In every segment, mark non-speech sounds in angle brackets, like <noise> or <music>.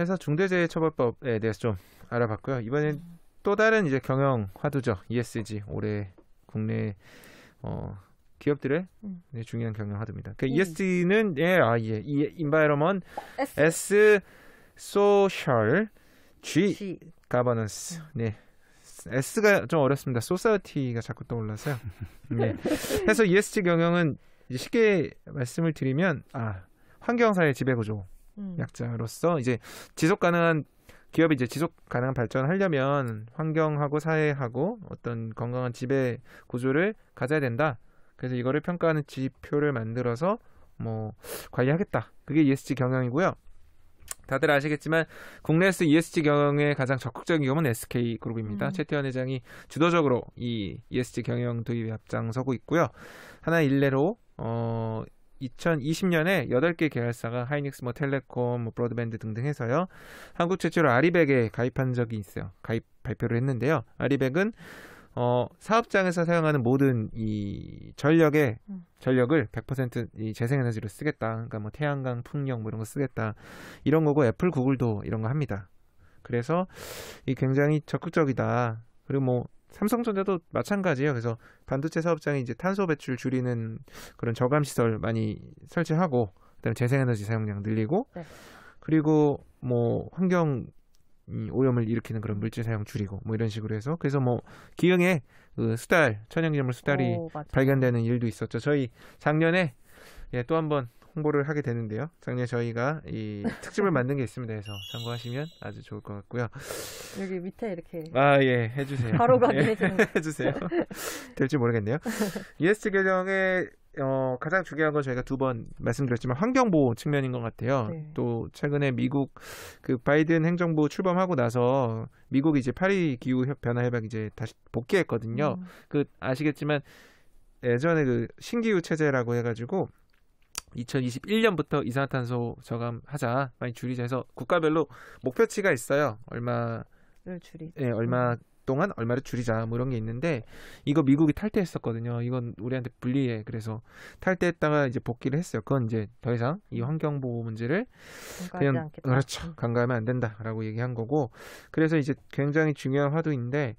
회사 중대재해처벌법에 대해서 좀 알아봤고요. 이번엔 음. 또 다른 이제 경영 화두죠. ESG 올해 국내 어 기업들의 음. 네, 중요한 경영 화두입니다. 그러니까 음. ESG는 예, 아 예. 이 environment S, S social G, G. governance. 음. 네. S가 좀 어렵습니다. 소사이어티가 자꾸 떠올라서요. <laughs> 네. 해래서 ESG 경영은 쉽게 말씀을 드리면 아, 환경 사회 지배 구조 음. 약자로서 이제 지속 가능한 기업이 이제 지속 가능한 발전하려면 을 환경하고 사회하고 어떤 건강한 지배 구조를 가져야 된다. 그래서 이거를 평가하는 지표를 만들어서 뭐 관리하겠다. 그게 ESG 경영이고요. 다들 아시겠지만 국내에서 ESG 경영에 가장 적극적인 기업은 SK 그룹입니다. 음. 최태원 회장이 주도적으로 이 ESG 경영 도입에 앞장서고 있고요. 하나 일례로 어 2020년에 8개 계열사가 하이닉스, 뭐 텔레콤, 뭐 브로드밴드 등등 해서요. 한국 최초로 아리백에 가입한 적이 있어요. 가입 발표를 했는데요. 아리백은 어, 사업장에서 사용하는 모든 이 전력의 음. 전력을 100%이 재생에너지로 쓰겠다. 그러니까 뭐 태양광, 풍력 뭐 이런 거 쓰겠다. 이런 거고 애플, 구글도 이런 거 합니다. 그래서 이 굉장히 적극적이다. 그리고 뭐 삼성전자도 마찬가지예요. 그래서 반도체 사업장이 이제 탄소 배출 줄이는 그런 저감 시설 많이 설치하고 그다음에 재생에너지 사용량 늘리고 네. 그리고 뭐 환경 오염을 일으키는 그런 물질 사용 줄이고 뭐 이런 식으로 해서 그래서 뭐 기흥에 그 수달 천연기념물 수달이 오, 발견되는 일도 있었죠. 저희 작년에 예, 또 한번 홍보를 하게 되는데요. 작년에 저희가 이 특집을 만든 게 있습니다. 해서 참고하시면 아주 좋을 것 같고요. 여기 밑에 이렇게 아예 해주세요. 바로 예, 가게 <laughs> 해주세요. 될지 모르겠네요. e s 계정에 어, 가장 중요한 건 저희가 두 번 말씀드렸지만 환경 보호 측면인 것 같아요. 네. 또 최근에 미국 그 바이든 행정부 출범하고 나서 미국이 이제 파리 기후 변화 협약 이제 다시 복귀했거든요. 음. 그 아시겠지만 예전에 그 신기후 체제라고 해가지고 2021년부터 이산화탄소 저감하자 많이 줄이자 해서 국가별로 목표치가 있어요. 얼마 줄이. 예, 얼마 음. 동안 얼마를 줄이자 뭐 이런 게 있는데 이거 미국이 탈퇴했었거든요. 이건 우리한테 불리해. 그래서 탈퇴했다가 이제 복귀를 했어요. 그건 이제 더 이상 이 환경 보호 문제를 그냥 않겠다. 그렇죠. 음. 간과하면 안 된다라고 얘기한 거고 그래서 이제 굉장히 중요한 화두인데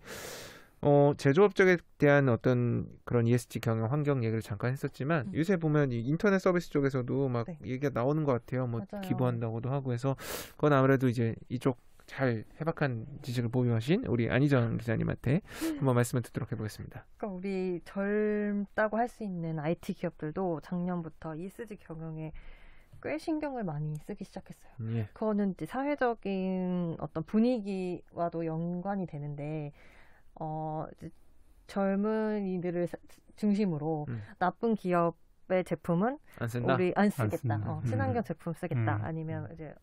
어, 제조업적에 대한 어떤 그런 ESG 경영 환경 얘기를 잠깐 했었지만 음. 요새 보면 인터넷 서비스 쪽에서도 막 네. 얘기가 나오는 것 같아요. 뭐 맞아요. 기부한다고도 하고 해서 그건 아무래도 이제 이쪽 잘 해박한 지식을 보유하신 우리 안희정 기자님한테 한번 말씀을 듣도록 해보겠습니다. 그러니까 우리 젊다고 할 수 있는 IT 기업들도 작년부터 ESG 경영에 꽤 신경을 많이 쓰기 시작했어요. 예. 그거는 이제 사회적인 어떤 분위기와도 연관이 되는데 어, 젊은이들을 중심으로 음. 나쁜 기업의 제품은 안 우리 안 쓰겠다. 안 어, 음. 친환경 제품 쓰겠다. 음. 아니면 이제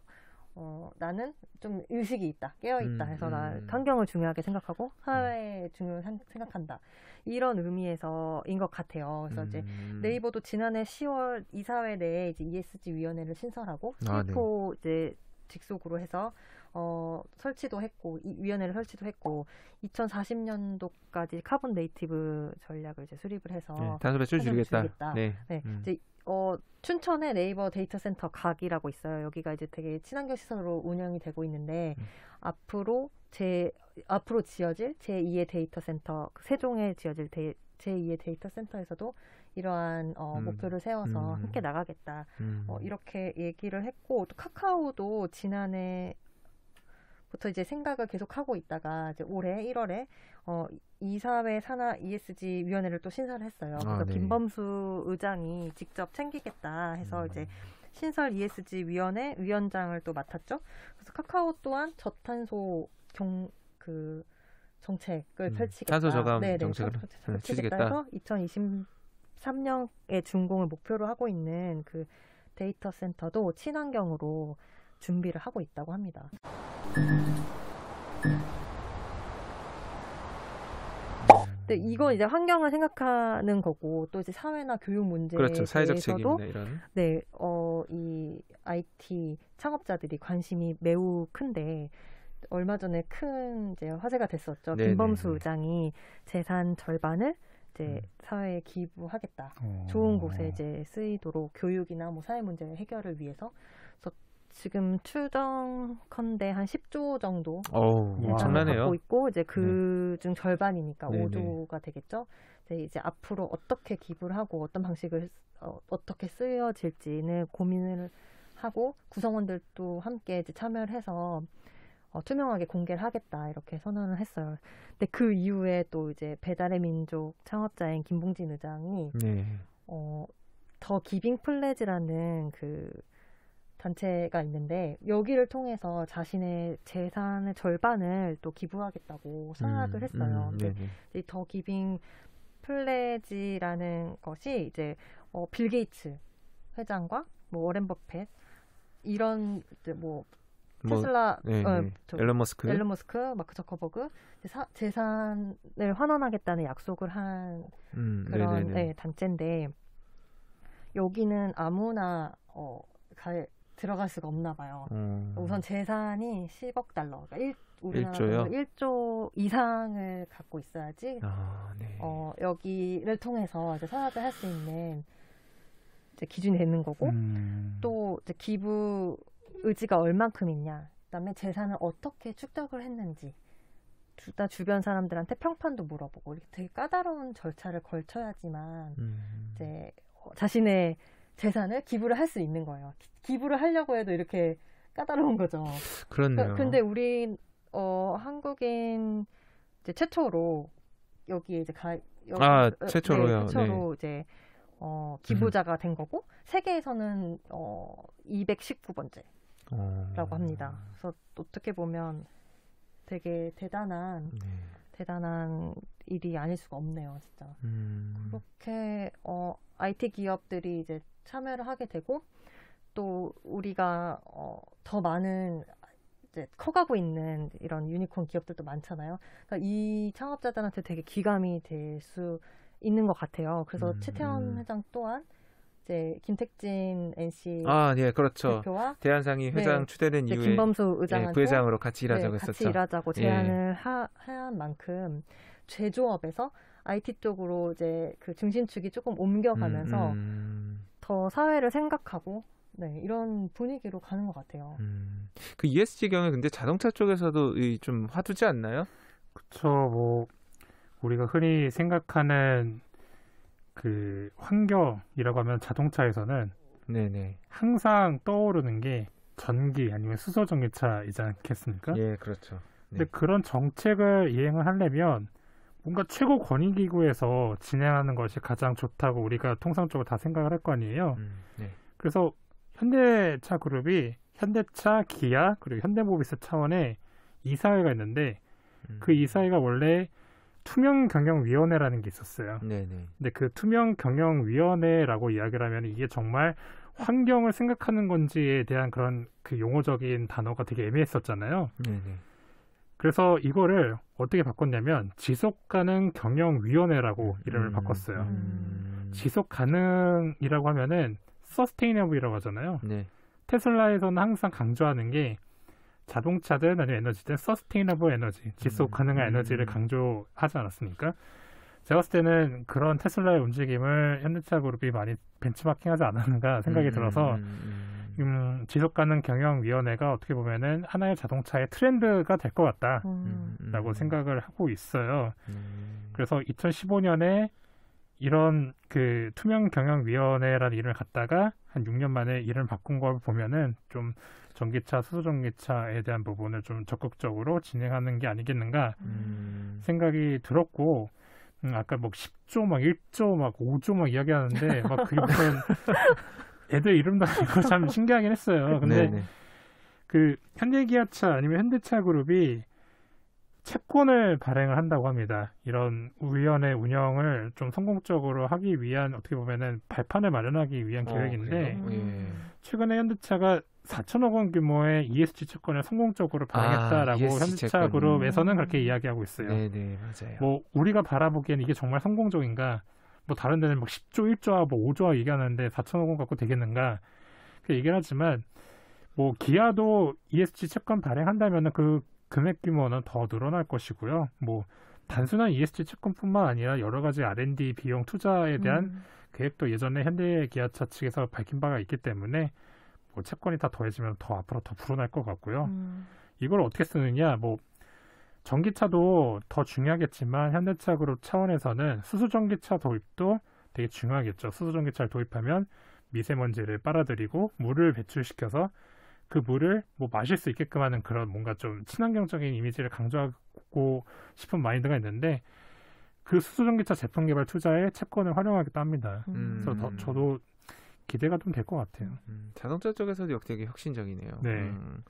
어, 나는 좀 의식이 있다, 깨어 있다 음, 해서 나 음. 환경을 중요하게 생각하고 사회 에 중요 한 생각한다 이런 의미에서인 것 같아요. 그래서 음. 이제 네이버도 지난해 10월 이사회 내에 이제 ESG 위원회를 신설하고 실포 아, 네. 이제 직속으로 해서 어, 설치도 했고 이 위원회를 설치도 했고 2040년도까지 카본 네이티브 전략을 이제 수립을 해서 네, 탄소 배 줄이겠다. 줄이겠다. 네. 네. 음. 이제 어, 춘천의 네이버 데이터 센터 각이라고 있어요. 여기가 이제 되게 친환경 시설로 운영이 되고 있는데 음. 앞으로 제 앞으로 지어질 제2의 데이터 센터 그 세종에 지어질 데, 제2의 데이터 센터에서도 이러한 어, 음. 목표를 세워서 음. 함께 나가겠다. 음. 어, 이렇게 얘기를 했고 또 카카오도 지난해 부터 이제 생각을 계속 하고 있다가 이제 올해 1월에 어 이사회 산하 ESG 위원회를 또 신설을 했어요. 아, 그래서 아, 네. 김범수 의장이 직접 챙기겠다 해서 음. 이제 신설 ESG 위원회 위원장을 또 맡았죠. 그래서 카카오 또한 저탄소 경그 정책을 음, 펼치겠다. 탄소 저감 네네, 네, 정책을 음, 펼치겠다. 해서 2023년에 준공을 목표로 하고 있는 그 데이터 센터도 친환경으로 준비를 하고 있다고 합니다. 근데 이건 이제 환경을 생각하는 거고 또 이제 사회나 교육 문제에 그렇죠. 사회적 책임이나 이런 네, 어, 이 IT 창업자들이 관심이 매우 큰데 얼마 전에 큰 이제 화제가 됐었죠. 네네. 김범수 의장이 재산 절반을 이제 음. 사회에 기부하겠다. 오. 어. 좋은 곳에 이제 쓰이도록 교육이나 뭐 사회 문제 해결을 위해서 지금 출정컨대한 10조 정도 어우, 을 음, 엄청나네요. 갖고 있고 이제 그중 네. 절반이니까 네, 5조가 되겠죠. 이제, 이제 앞으로 어떻게 기부를 하고 어떤 방식을 어, 어떻게 쓰여질지는 고민을 하고 구성원들도 함께 이제 참여를 해서 어, 투명하게 공개를 하겠다 이렇게 선언을 했어요. 근데 그 이후에 또 이제 배달의 민족 창업자인 김봉진 의장이 네. 어, 더 기빙 플레지라는 그 단체가 있는데 여기를 통해서 자신의 재산의 절반을 또 기부하겠다고 선언을 음, 했어요. 음, 근이더 기빙 플레지라는 것이 이제 어, 빌 게이츠 회장과 뭐 워렌 버핏 이런 이제 뭐, 뭐 테슬라, 뭐, 예, 어, 엘 네. 저, 앨 머스크, 앨런 머스크, 마크 저커버그 사, 재산을 환원하겠다는 약속을 한 음, 그런 네, 단체인데 여기는 아무나 어, 갈 들어갈 수가 없나 봐요. 음. 우선 재산이 10억 달러, 그러니까 1, 우리나 1조 이상을 갖고 있어야지 아, 네. 어, 여기를 통해서 이제 사업을 할 수 있는 이제 기준이 되는 거고 음. 또 이제 기부 의지가 얼만큼 있냐, 그다음에 재산을 어떻게 축적을 했는지 둘 다 주변 사람들한테 평판도 물어보고 이렇게 되게 까다로운 절차를 걸쳐야지만 음. 이제 어, 자신의 재산을 기부를 할 수 있는 거예요. 기, 부를 하려고 해도 이렇게 까다로운 거죠. 그렇네요. 그, 근데 우리 어 한국인 이제 최초로 여기에 이제 가 여기, 아 어, 네, 최초로요. 네, 최초로 네. 이제 어 기부자가 음. 된 거고 세계에서는 어 219번째라고 어... 합니다. 그래서 어떻게 보면 되게 대단한 네. 대단한 일이 아닐 수가 없네요, 진짜. 음... 그렇게 어 IT 기업들이 이제 참여를 하게 되고 또 우리가 어, 더 많은 이제 커가고 있는 이런 유니콘 기업들도 많잖아요. 그러니까 이 창업자들한테 되게 기감이 될 수 있는 것 같아요. 그래서 음, 최태원 음. 회장 또한 이제 김택진 NC 아, 예, 그렇죠. 대표와 대한상이 네, 회장 네, 추대된 이후에 김범수 예, 의장한테 예, 부회장으로 같이 네, 일하자고 네, 했었죠. 같이 일하자고 예. 제안을 예. 하, 한 만큼 제조업에서 IT 쪽으로 이제 그 중심축이 조금 옮겨가면서 음, 음. 더 사회를 생각하고 네, 이런 분위기로 가는 것 같아요. 음, 그 ESG 경우 근데 자동차 쪽에서도 좀 화두지 않나요? 그쵸, 뭐 우리가 흔히 생각하는 그 환경이라고 하면 자동차에서는 네네. 항상 떠오르는 게 전기 아니면 수소 전기차이지 않겠습니까? 예, 그렇죠. 네. 근데 그런 정책을 이행을 하려면 뭔가 최고 권위기구에서 진행하는 것이 가장 좋다고 우리가 통상적으로 다 생각을 할 거 아니에요. 음, 네. 그래서 현대차 그룹이 현대차, 기아 그리고 현대모비스 차원의 이사회가 있는데 음. 그 이사회가 원래 투명 경영 위원회라는 게 있었어요. 네네. 네. 근데 그 투명 경영 위원회라고 이야기를 하면 이게 정말 환경을 생각하는 건지에 대한 그런 그 용어적인 단어가 되게 애매했었잖아요. 네네. 네. 그래서 이거를 어떻게 바꿨냐면 지속 가능 경영 위원회라고 이름을 음, 바꿨어요. 음. 지속 가능이라고 하면은 서스테이너블이라고 하잖아요. 네. 테슬라에서는 항상 강조하는 게 자동차든 아니면 에너지든 서스테이너블 에너지, 지속 음, 가능한 음. 에너지를 강조하지 않았습니까? 제가 봤을 때는 그런 테슬라의 움직임을 현대차 그룹이 많이 벤치마킹하지 않았는가 생각이 음, 들어서 음, 음, 지속가능 경영위원회가 어떻게 보면은 하나의 자동차의 트렌드가 될 것 같다라고 음. 음, 생각을 하고 있어요. 음. 그래서 2015년에 이런 그 투명 경영위원회라는 이름을 갖다가 한 6년 만에 이름을 바꾼 걸 보면은 좀 전기차, 수소 전기차에 대한 부분을 좀 적극적으로 진행하는 게 아니겠는가 음. 생각이 들었고 음, 아까 뭐 10조 막 1조 막 5조 막 이야기하는데 막 그게 무 <laughs> <laughs> 애들 이름도 아니고참 <laughs> 신기하긴 했어요. 근데 네네. 네. 그 현대기아차 아니면 현대차 그룹이 채권을 발행을 한다고 합니다. 이런 우연의 운영을 좀 성공적으로 하기 위한 어떻게 보면은 발판을 마련하기 위한 어, 계획인데 예. 최근에 현대차가 4천억 원 규모의 ESG 채권을 성공적으로 아, 발행했다라고 아, 현대차 그룹에서는 그렇게 음. 이야기하고 있어요. 네네 네, 맞아요. 뭐 우리가 바라보기엔 이게 정말 성공적인가? 뭐 다른 데는 막 10조, 1조와 뭐 5조와 얘기하는데 4천억 원 갖고 되겠는가 그 얘기를 하지만 뭐 기아도 ESG 채권 발행한다면 그 금액 규모는 더 늘어날 것이고요. 뭐 단순한 ESG 채권뿐만 아니라 여러 가지 R&D 비용 투자에 대한 음. 계획도 예전에 현대기아차 측에서 밝힌 바가 있기 때문에 뭐 채권이 다 더해지면 더 앞으로 더 불어날 것 같고요. 음. 이걸 어떻게 쓰느냐, 뭐 전기차도 더 중요하겠지만 현대차 그룹 차원에서는 수소전기차 도입도 되게 중요하겠죠. 수소전기차를 도입하면 미세먼지를 빨아들이고 물을 배출시켜서 그 물을 뭐 마실 수 있게끔 하는 그런 뭔가 좀 친환경적인 이미지를 강조하고 싶은 마인드가 있는데 그 수소전기차 제품 개발 투자에 채권을 활용하겠다 합니다. 음. 그래서 더, 음. 저도 기대가 좀 될 것 같아요. 음, 자동차 쪽에서도 역대기 혁신적이네요. 네. 음.